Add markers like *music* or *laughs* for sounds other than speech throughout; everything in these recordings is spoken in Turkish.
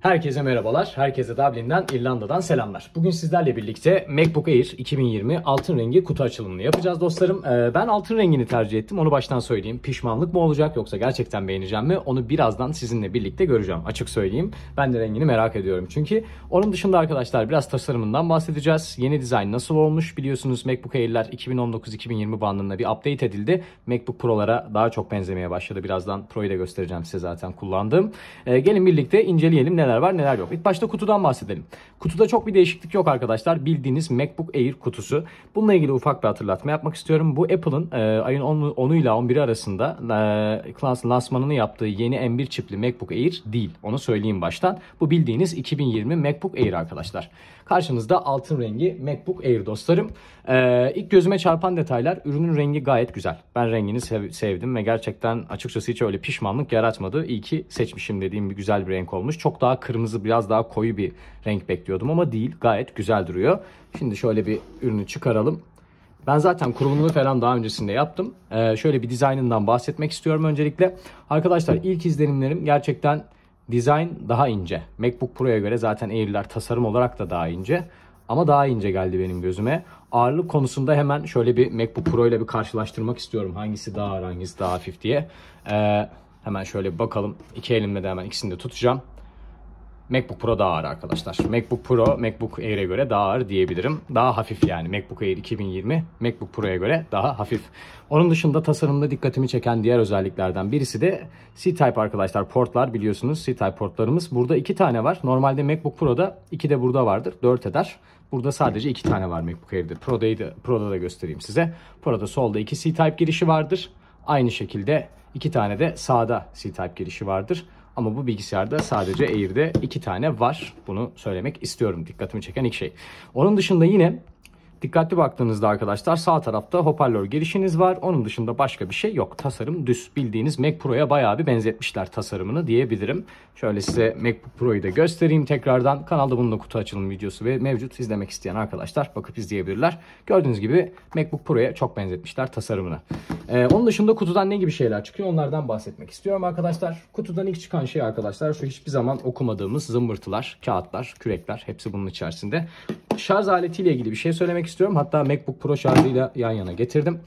Herkese merhabalar. Herkese Dublin'den, İrlanda'dan selamlar. Bugün sizlerle birlikte MacBook Air 2020 altın rengi kutu açılımını yapacağız dostlarım. Ee, ben altın rengini tercih ettim. Onu baştan söyleyeyim. Pişmanlık mı olacak yoksa gerçekten beğeneceğim mi? Onu birazdan sizinle birlikte göreceğim. Açık söyleyeyim. Ben de rengini merak ediyorum çünkü. Onun dışında arkadaşlar biraz tasarımından bahsedeceğiz. Yeni dizayn nasıl olmuş? Biliyorsunuz MacBook Air'ler 2019-2020 bandında bir update edildi. MacBook Pro'lara daha çok benzemeye başladı. Birazdan Pro'yu da göstereceğim size zaten kullandığım. Ee, gelin birlikte inceleyelim neler neler var neler yok. İlk başta kutudan bahsedelim. Kutuda çok bir değişiklik yok arkadaşlar. Bildiğiniz MacBook Air kutusu. Bununla ilgili ufak bir hatırlatma yapmak istiyorum. Bu Apple'ın e, ayın 10 ile 11 arasında e, lansmanını yaptığı yeni M1 çipli MacBook Air değil. Onu söyleyeyim baştan. Bu bildiğiniz 2020 MacBook Air arkadaşlar. Karşınızda altın rengi MacBook Air dostlarım. E, ilk gözüme çarpan detaylar ürünün rengi gayet güzel. Ben rengini sev sevdim ve gerçekten açıkçası hiç öyle pişmanlık yaratmadı. İyi ki seçmişim dediğim bir güzel bir renk olmuş. Çok daha kırmızı, biraz daha koyu bir renk bekliyordum ama değil. Gayet güzel duruyor. Şimdi şöyle bir ürünü çıkaralım. Ben zaten kurulumunu falan daha öncesinde yaptım. Ee, şöyle bir dizaynından bahsetmek istiyorum öncelikle. Arkadaşlar ilk izlenimlerim gerçekten dizayn daha ince. MacBook Pro'ya göre zaten Air'ler tasarım olarak da daha ince. Ama daha ince geldi benim gözüme. Ağırlık konusunda hemen şöyle bir MacBook Pro ile bir karşılaştırmak istiyorum. Hangisi daha ağır, hangisi daha hafif diye. Ee, hemen şöyle bakalım. İki elimle de hemen ikisini de tutacağım. MacBook Pro daha ağır arkadaşlar. MacBook Pro, MacBook Air'e göre daha ağır diyebilirim. Daha hafif yani. MacBook Air 2020, MacBook Pro'ya göre daha hafif. Onun dışında tasarımda dikkatimi çeken diğer özelliklerden birisi de C-Type arkadaşlar. Portlar biliyorsunuz C-Type portlarımız. Burada iki tane var. Normalde MacBook Pro'da iki de burada vardır. Dört eder. Burada sadece iki tane var MacBook Air'de. Pro'dayı da, Pro'da da göstereyim size. Pro'da solda iki C-Type girişi vardır. Aynı şekilde iki tane de sağda C-Type girişi vardır. Ama bu bilgisayarda sadece Air'de iki tane var. Bunu söylemek istiyorum. Dikkatimi çeken ilk şey. Onun dışında yine Dikkatli baktığınızda arkadaşlar sağ tarafta hoparlör girişiniz var. Onun dışında başka bir şey yok. Tasarım düz. Bildiğiniz Mac Pro'ya bayağı bir benzetmişler tasarımını diyebilirim. Şöyle size Mac Pro'yu da göstereyim tekrardan. Kanalda bununla kutu açılım videosu ve mevcut izlemek isteyen arkadaşlar bakıp izleyebilirler. Gördüğünüz gibi MacBook Pro'ya çok benzetmişler tasarımını. Ee, onun dışında kutudan ne gibi şeyler çıkıyor onlardan bahsetmek istiyorum arkadaşlar. Kutudan ilk çıkan şey arkadaşlar şu hiçbir zaman okumadığımız zımbırtılar, kağıtlar, kürekler hepsi bunun içerisinde şarj aletiyle ilgili bir şey söylemek istiyorum. Hatta MacBook Pro şarjıyla yan yana getirdim.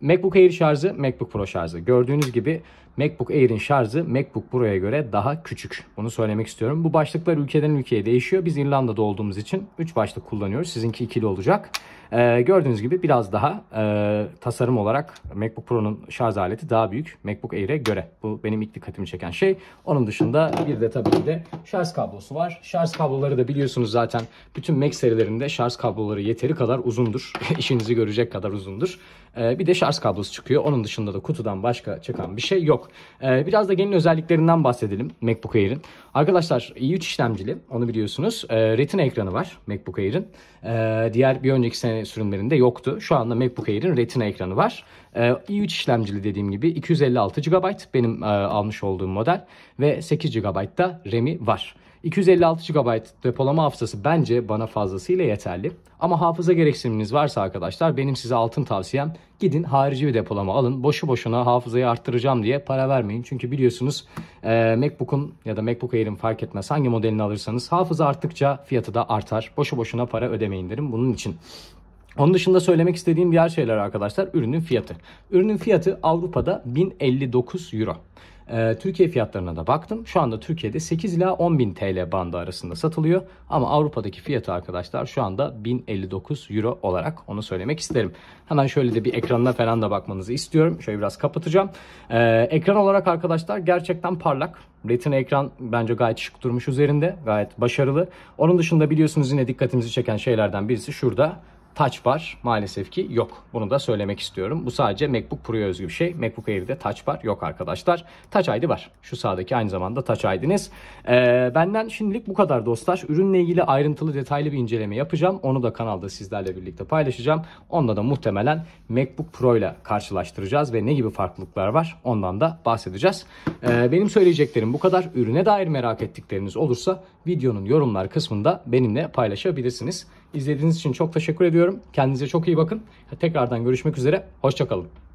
MacBook Air şarjı, MacBook Pro şarjı. Gördüğünüz gibi MacBook Air'in şarjı MacBook Pro'ya göre daha küçük. Bunu söylemek istiyorum. Bu başlıklar ülkeden ülkeye değişiyor. Biz İrlanda'da olduğumuz için 3 başlık kullanıyoruz. Sizinki ikili olacak. Ee, gördüğünüz gibi biraz daha e, tasarım olarak MacBook Pro'nun şarj aleti daha büyük MacBook Air'e göre. Bu benim ilk dikkatimi çeken şey. Onun dışında bir de tabii ki de şarj kablosu var. Şarj kabloları da biliyorsunuz zaten bütün Mac serilerinde şarj kabloları yeteri kadar uzundur. *laughs* İşinizi görecek kadar uzundur. Ee, bir de şarj kablosu çıkıyor. Onun dışında da kutudan başka çıkan bir şey yok. Ee, biraz da gelin özelliklerinden bahsedelim MacBook Air'in. Arkadaşlar i3 işlemcili onu biliyorsunuz. Ee, retina ekranı var MacBook Air'in. Ee, diğer bir önceki sene sürümlerinde yoktu. Şu anda MacBook Air'in Retina ekranı var. i3 işlemcili dediğim gibi 256 GB benim e, almış olduğum model ve 8 GB da RAM'i var. 256 GB depolama hafızası bence bana fazlasıyla yeterli. Ama hafıza gereksiniminiz varsa arkadaşlar benim size altın tavsiyem gidin harici bir depolama alın. Boşu boşuna hafızayı arttıracağım diye para vermeyin. Çünkü biliyorsunuz e, MacBook'un ya da MacBook Air'in fark etmez hangi modelini alırsanız hafıza arttıkça fiyatı da artar. Boşu boşuna para ödemeyin derim bunun için. Onun dışında söylemek istediğim diğer şeyler arkadaşlar ürünün fiyatı. Ürünün fiyatı Avrupa'da 1059 euro. Ee, Türkiye fiyatlarına da baktım. Şu anda Türkiye'de 8 ila 10 bin TL bandı arasında satılıyor. Ama Avrupa'daki fiyatı arkadaşlar şu anda 1059 euro olarak onu söylemek isterim. Hemen şöyle de bir ekranına falan da bakmanızı istiyorum. Şöyle biraz kapatacağım. E, ekran olarak arkadaşlar gerçekten parlak. Retina ekran bence gayet şık durmuş üzerinde. Gayet başarılı. Onun dışında biliyorsunuz yine dikkatimizi çeken şeylerden birisi şurada Taç bar maalesef ki yok. Bunu da söylemek istiyorum. Bu sadece MacBook Pro'ya özgü bir şey. MacBook Air'de taç bar yok arkadaşlar. taç ID var. Şu sağdaki aynı zamanda taç ID'niz. Ee, benden şimdilik bu kadar dostlar. Ürünle ilgili ayrıntılı detaylı bir inceleme yapacağım. Onu da kanalda sizlerle birlikte paylaşacağım. Onda da muhtemelen MacBook Pro ile karşılaştıracağız ve ne gibi farklılıklar var ondan da bahsedeceğiz. Ee, benim söyleyeceklerim bu kadar. Ürüne dair merak ettikleriniz olursa videonun yorumlar kısmında benimle paylaşabilirsiniz. İzlediğiniz için çok teşekkür ediyorum. Kendinize çok iyi bakın. Tekrardan görüşmek üzere. Hoşçakalın.